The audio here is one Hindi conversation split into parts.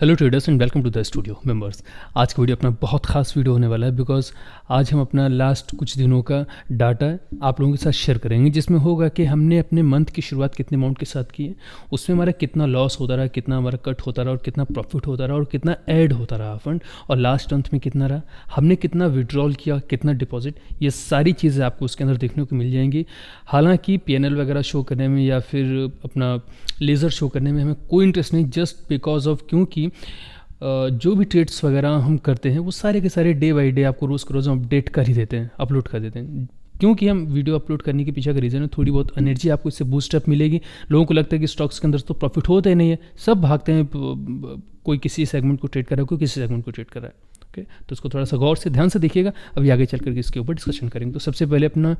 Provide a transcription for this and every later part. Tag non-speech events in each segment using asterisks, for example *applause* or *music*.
hello traders and welcome to the studio members आज का वीडियो अपना बहुत खास वीडियो होने वाला है बिकॉज आज हम अपना लास्ट कुछ दिनों का डाटा आप लोगों के साथ शेयर करेंगे जिसमें होगा कि हमने अपने मंथ की शुरुआत कितने अमाउंट के साथ की है उसमें हमारा कितना लॉस होता रहा कितना हमारा कट होता रहा और कितना प्रॉफिट होता रहा और कितना ऐड होता रहा फंड और लास्ट मंथ में कितना रहा हमने कितना विड्रॉल किया कितना डिपॉजिट ये सारी चीज़ें आपको उसके अंदर देखने को मिल जाएंगी हालाँकि पी वगैरह शो करने में या फिर अपना लेज़र शो करने में हमें कोई इंटरेस्ट नहीं जस्ट बिकॉज ऑफ क्योंकि जो भी ट्रेड्स वगैरह हम करते हैं वो सारे के सारे डे बाई डे आपको रोज़ के रोज़ हम अपडेट कर ही देते हैं अपलोड कर देते हैं क्योंकि हम वीडियो अपलोड करने के पीछे का रीज़न है थोड़ी बहुत एनर्जी आपको इससे बूस्टअप मिलेगी लोगों को लगता है कि स्टॉक्स के अंदर तो प्रॉफिट होता ही नहीं है सब भागते हैं कोई किसी सेगमेंट को ट्रेड कर रहा है कोई किसी सेगमेंट को ट्रेड कर रहा है ओके तो उसको थोड़ा सा गौर से ध्यान से देखिएगा अभी आगे चल करके इसके ऊपर डिस्कशन करेंगे तो सबसे पहले अपना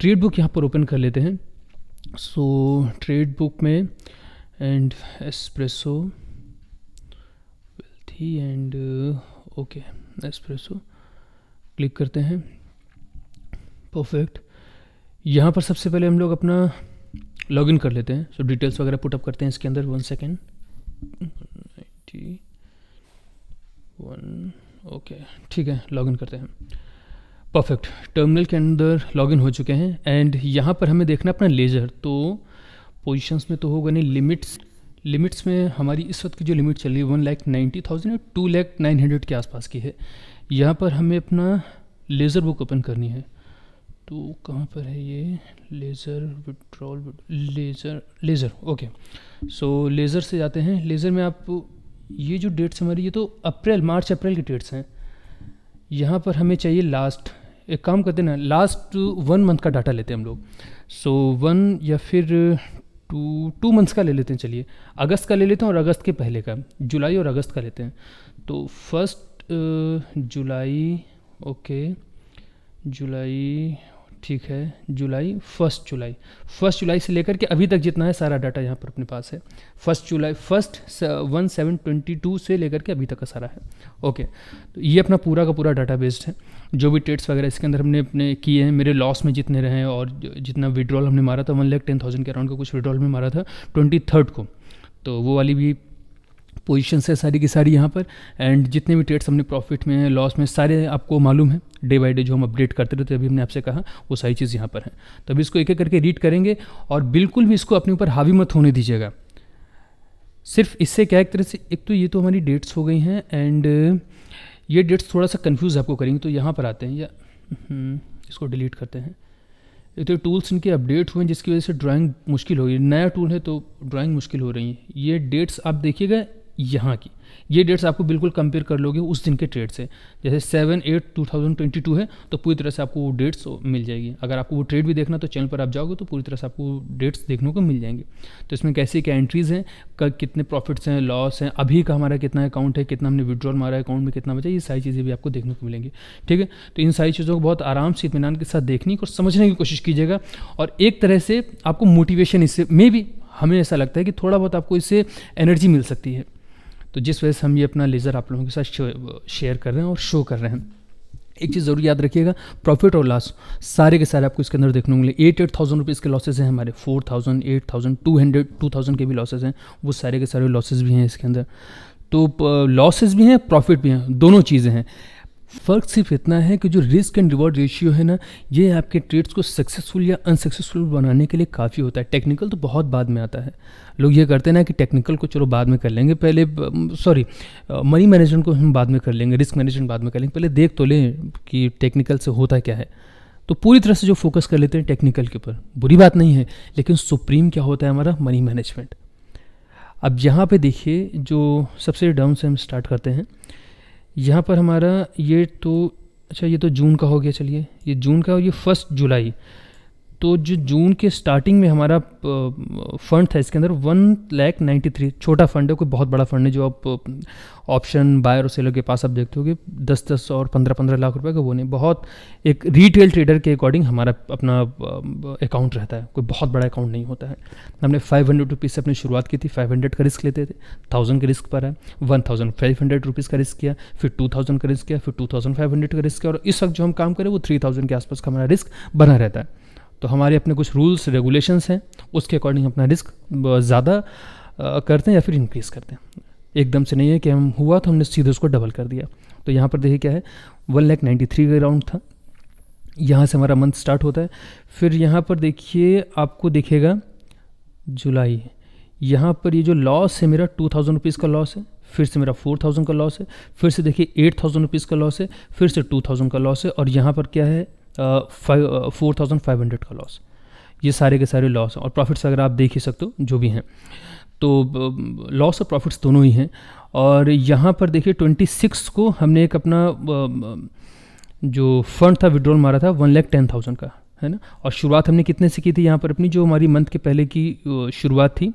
ट्रेड बुक यहाँ पर ओपन कर लेते हैं सो ट्रेड बुक में and espresso coffee and okay espresso click करते हैं परफेक्ट यहाँ पर सबसे पहले हम लोग अपना लॉगिन कर लेते हैं सो डिटेल्स वगैरह पुटअप करते हैं इसके अंदर one second ninety one okay ठीक है लॉगिन करते हैं परफेक्ट टर्मिनल के अंदर लॉगिन हो चुके हैं एंड यहाँ पर हमें देखना अपना लेजर तो पोजीशंस में तो होगा नहीं लिमिट्स लिमिट्स में हमारी इस वक्त की जो लिमिट चल रही है वन लाख नाइन्टी थाउजेंड या टू लैख नाइन हंड्रेड के आसपास की है यहाँ पर हमें अपना लेज़र बुक ओपन करनी है तो कहाँ पर है ये ledger withdrawal ledger ledger okay so ledger से जाते हैं लेज़र में आप ये जो डेट्स हमारी ये तो अप्रैल मार्च अप्रैल की डेट्स हैं यहाँ पर हमें चाहिए लास्ट एक काम करते ना लास्ट वन मंथ का डाटा लेते हैं हम लोग सो so, वन या फिर टू टू मंथ्स का ले लेते हैं चलिए अगस्त का ले लेते हैं और अगस्त के पहले का जुलाई और अगस्त का लेते हैं तो फर्स्ट जुलाई ओके जुलाई ठीक है जुलाई फर्स्ट जुलाई फर्स्ट जुलाई से लेकर के अभी तक जितना है सारा डाटा यहाँ पर अपने पास है first July first one seven twenty two से लेकर के अभी तक का सारा है ओके तो ये अपना पूरा का पूरा डाटा बेस्ड है जो भी ट्रेड्स वगैरह इसके अंदर हमने अपने किए हैं मेरे लॉस में जितने रहे हैं और जितना विड्रॉल हमने मारा था वन लैख टेन थाउजेंड के अराउंड का कुछ विड्रॉल में मारा था ट्वेंटी थर्ड को तो वो वाली भी पोजिशन है सारी की सारी यहाँ पर एंड जितने भी ट्रेड्स हमने प्रॉफिट में लॉस में सारे आपको मालूम है डे बाय डे जो हम अपडेट करते रहते अभी हमने आपसे कहा वो सारी चीज़ यहाँ पर है तो अभी इसको एक एक करके रीड करेंगे और बिल्कुल भी इसको अपने ऊपर हावी मत होने दीजिएगा सिर्फ इससे क्या एक तरह से एक तो ये तो हमारी डेट्स हो गई हैं एंड ये डेट्स थोड़ा सा कन्फ्यूज़ आपको करेंगे तो यहाँ पर आते हैं या हम्म, इसको डिलीट करते हैं एक तो टूल्स इनके अपडेट हुए हैं जिसकी वजह से ड्राइंग मुश्किल हो रही है नया टूल है तो ड्राइंग मुश्किल हो रही है ये डेट्स आप देखिएगा यहाँ की ये डेट्स आपको बिल्कुल कंपेयर कर लोगे उस दिन के ट्रेड से जैसे seven eight two thousand twenty two है तो पूरी तरह से आपको वो डेट्स मिल जाएगी अगर आपको वो ट्रेड भी देखना तो चैनल पर आप जाओगे तो पूरी तरह से आपको डेट्स देखने को मिल जाएंगे तो इसमें कैसे क्या एंट्रीज़ हैं कितने प्रॉफिट्स हैं लॉस हैं अभी का हमारा कितना अकाउंट है कितना हमने विड्रॉल मारा है अकाउंट में कितना बचा ये सारी चीज़ें भी आपको देखने को मिलेंगी ठीक है तो इन सारी चीज़ों को बहुत आराम से इतमान के साथ देखने और समझने की कोशिश कीजिएगा और एक तरह से आपको मोटिवेशन इससे मे भी हमें ऐसा लगता है कि थोड़ा बहुत आपको इससे एनर्जी मिल सकती है तो जिस वजह से हम ये अपना लेज़र आप लोगों के साथ शेयर कर रहे हैं और शो कर रहे हैं एक चीज़ ज़रूर याद रखिएगा प्रॉफिट और लॉस सारे के सारे आपको इसके अंदर देखने होंगे एट एट थाउजेंड रुपीज़ के लॉसेज हैं हमारे four thousand eight thousand two hundred two thousand के भी लॉसेज हैं वो सारे के सारे लॉसेज भी हैं इसके अंदर तो लॉसेज भी हैं प्रॉफिट भी हैं दोनों चीज़ें हैं फ़र्क सिर्फ इतना है कि जो रिस्क एंड रिवॉर्ड रेशियो है ना ये आपके ट्रेड्स को सक्सेसफुल या अनसक्सेसफुल बनाने के लिए काफ़ी होता है टेक्निकल तो बहुत बाद में आता है लोग ये करते हैं ना कि टेक्निकल को चलो बाद में कर लेंगे पहले सॉरी मनी मैनेजमेंट को हम बाद में कर लेंगे रिस्क मैनेजमेंट बाद में कर लेंगे पहले देख तो लें कि टेक्निकल से होता क्या है तो पूरी तरह से जो फोकस कर लेते हैं टेक्निकल के ऊपर बुरी बात नहीं है लेकिन सुप्रीम क्या होता है हमारा मनी मैनेजमेंट अब यहाँ पे देखिए जो सबसे डाउन से हम स्टार्ट करते हैं यहाँ पर हमारा ये तो अच्छा ये तो जून का हो गया चलिए ये जून का और ये फर्स्ट जुलाई तो जो जून के स्टार्टिंग में हमारा फंड था इसके अंदर वन लैख नाइन्टी थ्री छोटा फंड है कोई बहुत बड़ा फंड है जो आप ऑप्शन बायर और सेलर के पास आप देखते हो कि दस दस और पंद्रह पंद्रह लाख रुपए का वो नहीं बहुत एक रिटेल ट्रेडर के अकॉर्डिंग हमारा अपना अकाउंट रहता है कोई बहुत बड़ा अकाउंट नहीं होता है हमने फाइव हंड्रेड रुपीज़ से अपनी शुरुआत की थी फाइव हंड्रेड का रिस्क लेते थे थाउजेंड का रिस्क पर है one thousand five hundred rupees का रिस्क किया फिर टू थाउजेंड का रिस्क किया फिर टू थाउजेंड फाइव हंड्रेड का रिस्क किया और इस वक्त जो हम काम करें वो थ्री थाउजेंड के आसपास का हमारा रिस्क बना रहता है तो हमारे अपने कुछ रूल्स रेगुलेशंस हैं उसके अकॉर्डिंग अपना रिस्क ज़्यादा करते हैं या फिर इंक्रीज़ करते हैं एकदम से नहीं है कि हम हुआ तो हमने सीधे उसको डबल कर दिया तो यहाँ पर देखिए क्या है वन लैख नाइन्टी थ्री का राउंड था यहाँ से हमारा मंथ स्टार्ट होता है फिर यहाँ पर देखिए आपको देखेगा जुलाई यहाँ पर ये जो लॉस है मेरा टू थाउजेंड रुपीज़ का लॉस है फिर से मेरा फोर थाउजेंड का लॉस है फिर से देखिए एट थाउजेंड रुपीज़ का लॉस है फिर से टू थाउजेंड का लॉस है और यहाँ पर क्या है five four thousand five hundred का लॉस ये सारे के सारे लॉस और प्रॉफिट्स अगर आप देख ही सकते हो जो भी हैं तो लॉस और प्रॉफिट्स दोनों ही हैं और यहाँ पर देखिए ट्वेंटी सिक्स को हमने एक अपना जो फंड था विड्रॉल मारा था वन लैख टेन थाउजेंड का है ना और शुरुआत हमने कितने से की थी यहाँ पर अपनी जो हमारी मंथ के पहले की शुरुआत थी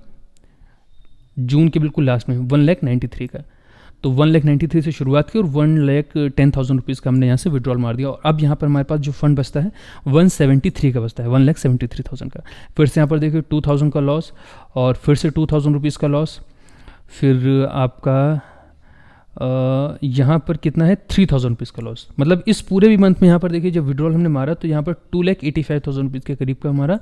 जून के बिल्कुल लास्ट में वन लैख नाइन्टी थ्री का तो वन लैख नाइन्टी थ्री से शुरुआत की और one lakh ten thousand rupees का हमने यहाँ से विड्रॉल मार दिया और अब यहाँ पर हमारे पास जो फंड बचता है वन सेवेंटी थ्री का बचता है one lakh seventy three thousand का फिर से यहाँ पर देखिए टू थाउजेंड का लॉस और फिर से टू थाउजेंड रुपीज़ का लॉस फिर आपका यहाँ पर कितना है थ्री थाउजेंड रुपीज़ का लॉस मतलब इस पूरे भी मंथ में यहाँ पर देखिए जब विड्रॉल हमने मारा तो यहाँ पर two lakh eighty five thousand rupees के करीब का हमारा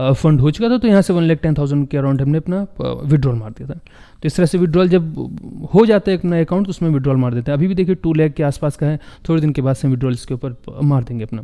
फंड हो चुका था तो यहाँ से वन लैख टेन थाउजेंड के अराउंड हमने अपना विड्रॉल मार दिया था तो इस तरह से विड्रॉल जब हो जाता है अपना अकाउंट तो उसमें विड्रॉल मार देते हैं अभी भी देखिए टू लैख के आसपास का है थोड़े दिन के बाद से विड्रॉल इसके ऊपर मार देंगे अपना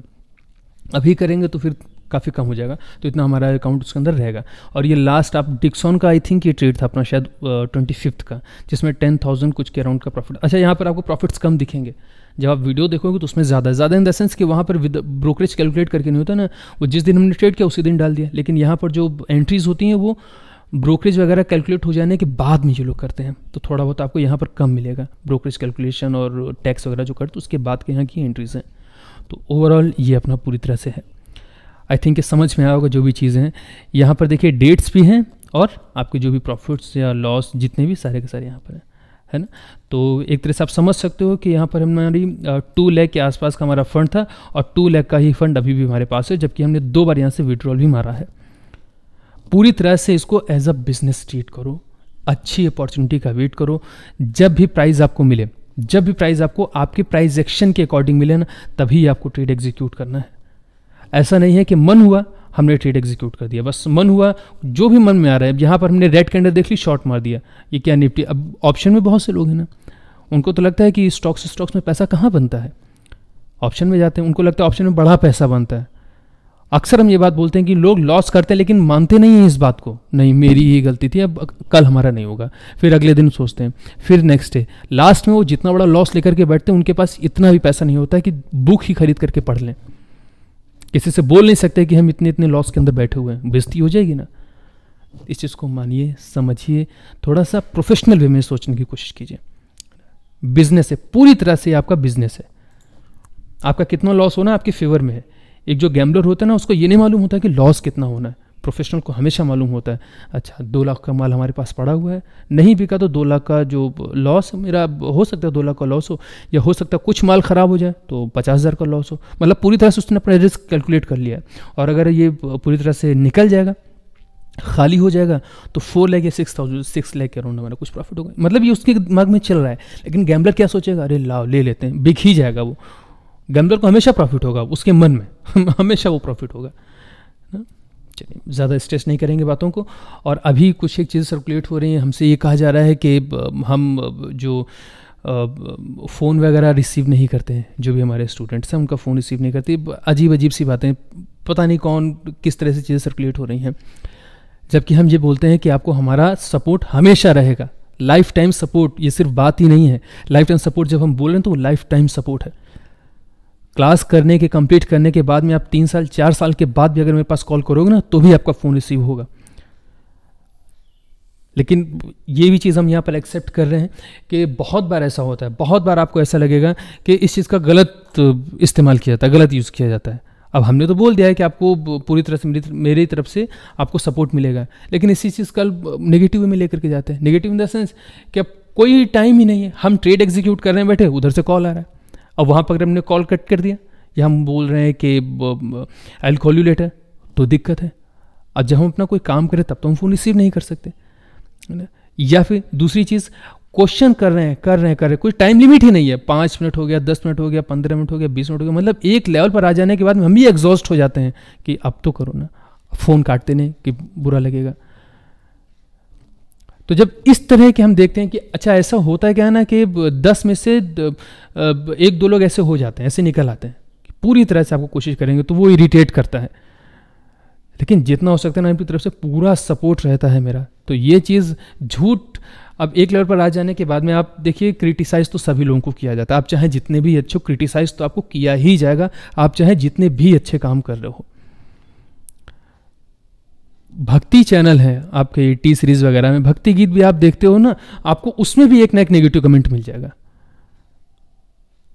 अभी करेंगे तो फिर काफ़ी कम हो जाएगा तो इतना हमारा अकाउंट उसके अंदर रहेगा और ये लास्ट आप डिक्सॉन का आई थिंक ये ट्रेड था अपना शायद ट्वेंटी फिफ्थ का जिसमें टेन थाउजेंड कुछ के अराउंड का प्रॉफिट अच्छा यहाँ पर आपको प्रॉफिट्स कम दिखेंगे जब आप वीडियो देखोगे तो उसमें ज़्यादा ज़्यादा इन द सेंस कि वहाँ पर विद ब्रोकरेज कैलकुलेट करके नहीं होता ना वो जिस दिन हमने ट्रेड किया उसी दिन डाल दिया लेकिन यहाँ पर जो एंट्रीज़ होती हैं वो ब्रोकरेज वगैरह कैलकुलेट हो जाने के बाद में ये लोग करते हैं तो थोड़ा बहुत आपको यहाँ पर कम मिलेगा ब्रोकरेज कैलकुलेशन और टैक्स वगैरह जो करते उसके बाद के यहाँ की एंट्रीज़ हैं तो ओवरऑल ये अपना पूरी तरह से है आई थिंक ये समझ में आया होगा जो भी चीज़ें हैं यहाँ पर देखिए डेट्स भी हैं और आपके जो भी प्रॉफिट्स या लॉस जितने भी सारे के सारे यहाँ पर हैं है ना तो एक तरह से आप समझ सकते हो कि यहाँ पर हमारी टू लैख के आसपास का हमारा फंड था और टू लैख का ही फंड अभी भी हमारे पास है जबकि हमने दो बार यहाँ से विड्रॉल भी मारा है पूरी तरह से इसको एज अ बिजनेस ट्रीट करो अच्छी अपॉर्चुनिटी का वेट करो जब भी प्राइस आपको मिले जब भी प्राइस आपको आपके प्राइस एक्शन के अकॉर्डिंग मिले ना तभी आपको ट्रेड एग्जीक्यूट करना है ऐसा नहीं है कि मन हुआ हमने ट्रेड एग्जीक्यूट कर दिया बस मन हुआ जो भी मन में आ रहा है यहाँ पर हमने रेड कैंडल देख ली शॉर्ट मार दिया ये क्या निफ्टी अब ऑप्शन में बहुत से लोग हैं ना उनको तो लगता है कि स्टॉक्स स्टॉक्स में पैसा कहाँ बनता है ऑप्शन में जाते हैं उनको लगता है ऑप्शन में बड़ा पैसा बनता है अक्सर हम ये बात बोलते हैं कि लोग लॉस करते हैं लेकिन मानते नहीं हैं इस बात को नहीं मेरी ही गलती थी अब कल हमारा नहीं होगा फिर अगले दिन सोचते हैं फिर नेक्स्ट डे लास्ट में वो जितना बड़ा लॉस लेकर के बैठते हैं उनके पास इतना भी पैसा नहीं होता है कि बुक ही खरीद करके पढ़ लें किसी से बोल नहीं सकते कि हम इतने इतने लॉस के अंदर बैठे हुए हैं बेजती हो जाएगी ना इस चीज़ को मानिए समझिए थोड़ा सा प्रोफेशनल वे में सोचने की कोशिश कीजिए बिजनेस है पूरी तरह से आपका बिजनेस है आपका कितना लॉस होना आपके फेवर में है एक जो गैम्बलर होता है ना उसको ये नहीं मालूम होता कि लॉस कितना होना है प्रोफेशनल को हमेशा मालूम होता है अच्छा दो लाख का माल हमारे पास पड़ा हुआ है नहीं बिका तो दो लाख का जो लॉस मेरा हो सकता है दो लाख का लॉस हो या हो सकता है कुछ माल ख़राब हो जाए तो पचास हज़ार का लॉस हो मतलब पूरी तरह से उसने अपना रिस्क कैलकुलेट कर लिया है और अगर ये पूरी तरह से निकल जाएगा खाली हो जाएगा तो फोर लैक या सिक्स थाउजेंड सिक्स लैक के अराउंड हमारा कुछ प्रॉफिट होगा मतलब ये उसके दिमाग में चल रहा है लेकिन गैम्बलर क्या सोचेगा अरे लाओ ले लेते हैं बिक ही जाएगा वो गैम्बलर को हमेशा प्रॉफिट होगा उसके मन में *laughs* हमेशा वो प्रॉफिट होगा चलिए ज़्यादा स्ट्रेस नहीं करेंगे बातों को और अभी कुछ एक चीज़ सर्कुलेट हो रही है हमसे ये कहा जा रहा है कि हम जो फ़ोन वगैरह रिसीव नहीं करते हैं जो भी हमारे स्टूडेंट्स हैं उनका फ़ोन रिसीव नहीं करते अजीब अजीब सी बातें पता नहीं कौन किस तरह से चीज़ें सर्कुलेट हो रही हैं जबकि हम ये बोलते हैं कि आपको हमारा सपोर्ट हमेशा रहेगा लाइफ टाइम सपोर्ट ये सिर्फ बात ही नहीं है लाइफ टाइम सपोर्ट जब हम बोल रहे हैं तो वो लाइफ टाइम सपोर्ट है क्लास करने के कंप्लीट करने के बाद में आप तीन साल चार साल के बाद भी अगर मेरे पास कॉल करोगे ना तो भी आपका फ़ोन रिसीव होगा लेकिन ये भी चीज़ हम यहाँ पर एक्सेप्ट कर रहे हैं कि बहुत बार ऐसा होता है बहुत बार आपको ऐसा लगेगा कि इस चीज़ का गलत इस्तेमाल किया जाता है गलत यूज़ किया जाता है अब हमने तो बोल दिया है कि आपको पूरी तरह से मेरी मेरी तरफ से आपको सपोर्ट मिलेगा लेकिन इसी चीज़ का नेगेटिव में लेकर के जाते हैं नेगेटिव इन द सेंस कि अब कोई टाइम ही नहीं है हम ट्रेड एग्जीक्यूट करने बैठे उधर से कॉल आ रहा है अब वहाँ पर अगर हमने कॉल कट कर दिया या हम बोल रहे हैं कि आई है तो दिक्कत है अब जब हम अपना कोई काम करें तब तो हम फ़ोन रिसीव नहीं कर सकते है ना या फिर दूसरी चीज़ क्वेश्चन कर रहे हैं कर रहे हैं कर रहे हैं कोई टाइम लिमिट ही नहीं है पाँच मिनट हो गया दस मिनट हो गया पंद्रह मिनट हो गया बीस मिनट हो गया मतलब एक लेवल पर आ जाने के बाद हम भी एग्जॉस्ट हो जाते हैं कि अब तो करो ना फ़ोन काटते नहीं कि बुरा लगेगा तो जब इस तरह के हम देखते हैं कि अच्छा ऐसा होता है क्या है ना कि दस में से एक दो लोग ऐसे हो जाते हैं ऐसे निकल आते हैं पूरी तरह से आपको कोशिश करेंगे तो वो इरीटेट करता है लेकिन जितना हो सकता है ना आपकी तरफ से पूरा सपोर्ट रहता है मेरा तो ये चीज़ झूठ अब एक लेवल पर आ जाने के बाद में आप देखिए क्रिटिसाइज़ तो सभी लोगों को किया जाता है आप चाहे जितने भी अच्छे क्रिटिसाइज़ तो आपको किया ही जाएगा आप चाहे जितने भी अच्छे काम कर रहे हो भक्ति चैनल है आपके टी e सीरीज़ वगैरह में भक्ति गीत भी आप देखते हो ना आपको उसमें भी एक ना एक नेगेटिव कमेंट मिल जाएगा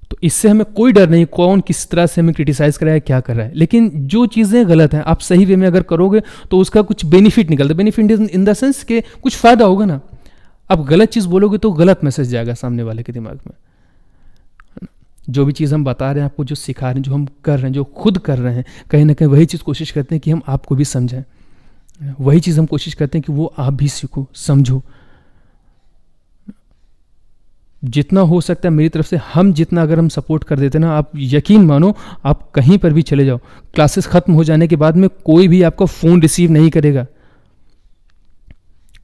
तो इससे हमें कोई डर नहीं कौन किस तरह से हमें क्रिटिसाइज़ कर रहा है क्या कर रहा है लेकिन जो चीज़ें गलत हैं आप सही वे में अगर करोगे तो उसका कुछ बेनिफिट निकलता है बेनिफिट इन द सेंस के कुछ फ़ायदा होगा ना आप गलत चीज़ बोलोगे तो गलत मैसेज जाएगा सामने वाले के दिमाग में जो भी चीज़ हम बता रहे हैं आपको जो सिखा रहे हैं जो हम कर रहे हैं जो खुद कर रहे हैं कहीं ना कहीं वही चीज़ कोशिश करते हैं कि हम आपको भी समझें वही चीज़ हम कोशिश करते हैं कि वो आप भी सीखो समझो जितना हो सकता है मेरी तरफ से हम जितना अगर हम सपोर्ट कर देते ना आप यकीन मानो आप कहीं पर भी चले जाओ क्लासेस ख़त्म हो जाने के बाद में कोई भी आपका फ़ोन रिसीव नहीं करेगा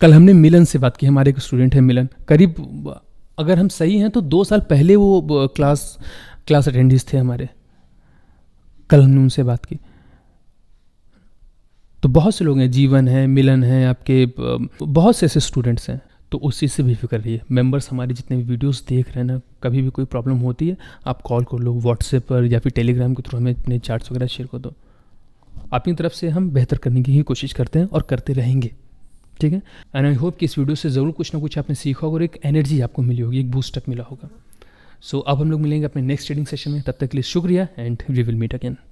कल हमने मिलन से बात की हमारे एक स्टूडेंट है मिलन करीब अगर हम सही हैं तो दो साल पहले वो क्लास क्लास अटेंडिस थे हमारे कल हमने उनसे बात की तो बहुत से लोग हैं जीवन है मिलन है आपके बहुत से ऐसे स्टूडेंट्स हैं तो उस चीज़ से भी फिक्र है मेम्बर्स हमारे जितने भी वीडियोस देख रहे हैं ना कभी भी कोई प्रॉब्लम होती है आप कॉल कर लो व्हाट्सएप पर या फिर टेलीग्राम के थ्रू हमें अपने चार्ट्स वगैरह शेयर कर दो अपनी तरफ से हम बेहतर करने की ही कोशिश करते हैं और करते रहेंगे ठीक है एंड आई होप कि इस वीडियो से ज़रूर कुछ ना कुछ आपने सीखा होगा और एक एनर्जी आपको मिली होगी एक बूस्टअप मिला होगा सो so, अब हम लोग मिलेंगे अपने नेक्स्ट ट्रेडिंग सेशन में तब तक के लिए शुक्रिया and we will meet again